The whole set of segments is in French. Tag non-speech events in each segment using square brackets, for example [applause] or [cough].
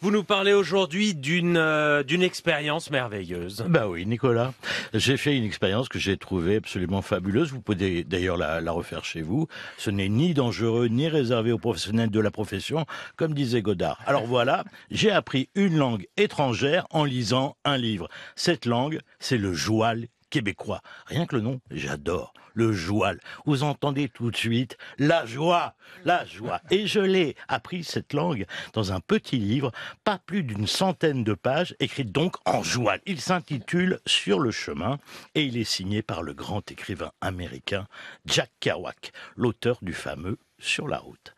Vous nous parlez aujourd'hui d'une euh, expérience merveilleuse. Ben oui, Nicolas, j'ai fait une expérience que j'ai trouvée absolument fabuleuse. Vous pouvez d'ailleurs la, la, refaire chez vous. Ce n'est ni dangereux ni réservé aux professionnels de la profession, comme disait Godard. Alors voilà, j'ai appris une langue étrangère en lisant un livre. Cette langue, c'est le joual québécois. Rien que le nom, j'adore. Le joual. Vous entendez tout de suite la joie, la joie. Et je l'ai appris cette langue dans un petit livre, pas plus d'une centaine de pages, écrit donc en joual. Il s'intitule Sur le chemin et il est signé par le grand écrivain américain Jack Kerouac, l'auteur du fameux sur la route.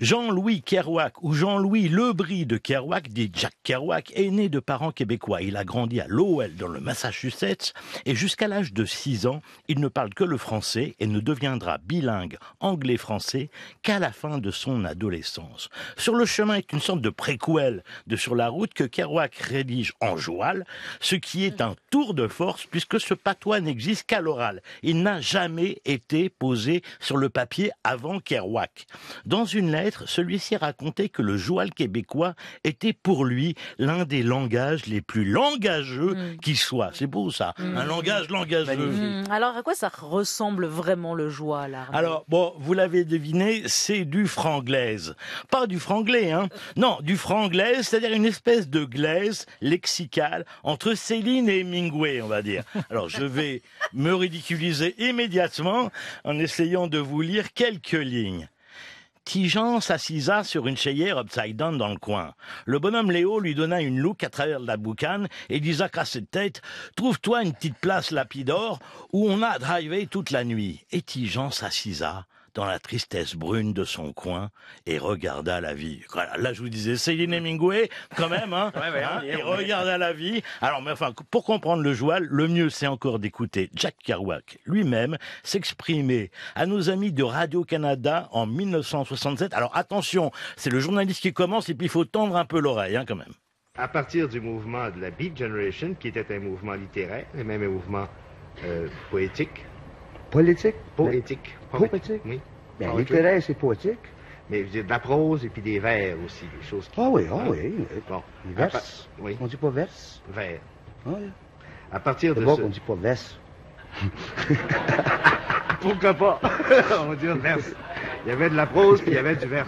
Jean-Louis Kerouac ou Jean-Louis Lebris de Kerouac, dit Jack Kerouac, est né de parents québécois. Il a grandi à Lowell dans le Massachusetts et jusqu'à l'âge de 6 ans, il ne parle que le français et ne deviendra bilingue anglais-français qu'à la fin de son adolescence. Sur le chemin est une sorte de préquel de Sur la route que Kerouac rédige en joual, ce qui est un tour de force puisque ce patois n'existe qu'à l'oral. Il n'a jamais été posé sur le papier avant Kerouac dans une lettre, celui-ci racontait que le joual québécois était pour lui l'un des langages les plus langageux hmm. qui soit. C'est beau ça, hmm. un langage langageux. Hmm. Alors à quoi ça ressemble vraiment le joual Alors bon, vous l'avez deviné, c'est du franglaise. Pas du franglais, hein Non, du franglaise, c'est-à-dire une espèce de glaise lexicale entre Céline et Mingway, on va dire. Alors je vais me ridiculiser immédiatement en essayant de vous lire quelques lignes. Tijan s'assisa sur une cheyère upside down dans le coin. Le bonhomme Léo lui donna une louque à travers la boucane et dit à cette tête Trouve-toi une petite place lapidore où on a drivé toute la nuit. Et Tijan s'assisa dans la tristesse brune de son coin et regarda la vie. Voilà, là je vous disais Céline Hemingway quand même, hein, [laughs] ouais, hein, et regarda la vie. Alors mais enfin pour comprendre le joual, le mieux c'est encore d'écouter Jack Kerouac lui-même s'exprimer à nos amis de Radio Canada en 1967. Alors attention, c'est le journaliste qui commence et puis il faut tendre un peu l'oreille hein, quand même. À partir du mouvement de la Beat Generation, qui était un mouvement littéraire et même un mouvement euh, poétique. Politique? Poétique. Oui. Bien, ah, l'éclairage, c'est poétique. Mais de la prose et puis des vers aussi, des choses qui... Ah oui, ah, hein? oui. Bon. vers. Oui. On dit pas vers. Vers. Ah oui. À partir de bon on dit pas vers. [laughs] Pourquoi pas? [laughs] On dit vers. Il y avait de la prose puis il y avait du vers.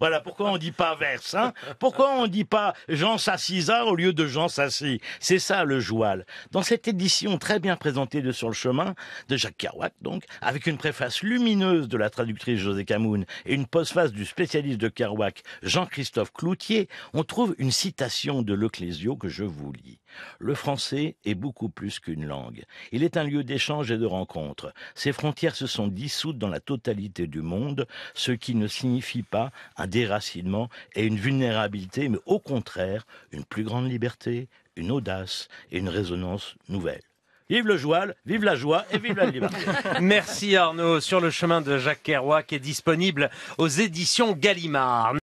Voilà, pourquoi on ne dit pas hein Pourquoi on ne dit pas Jean Sassisa au lieu de Jean Sassi C'est ça le joual. Dans cette édition très bien présentée de Sur le chemin, de Jacques Kerouac donc, avec une préface lumineuse de la traductrice José Camoun et une postface du spécialiste de Kerouac, Jean-Christophe Cloutier, on trouve une citation de Leclésio que je vous lis. Le français est beaucoup plus qu'une langue. Il est un lieu d'échange et de rencontre. Ses frontières se sont dissoutes dans la totalité du monde, ce qui ne signifie pas un déracinement et une vulnérabilité, mais au contraire, une plus grande liberté, une audace et une résonance nouvelle. Vive le joual, vive la joie et vive la [laughs] liberté. Merci Arnaud. Sur le chemin de Jacques Kerouac est disponible aux éditions Gallimard.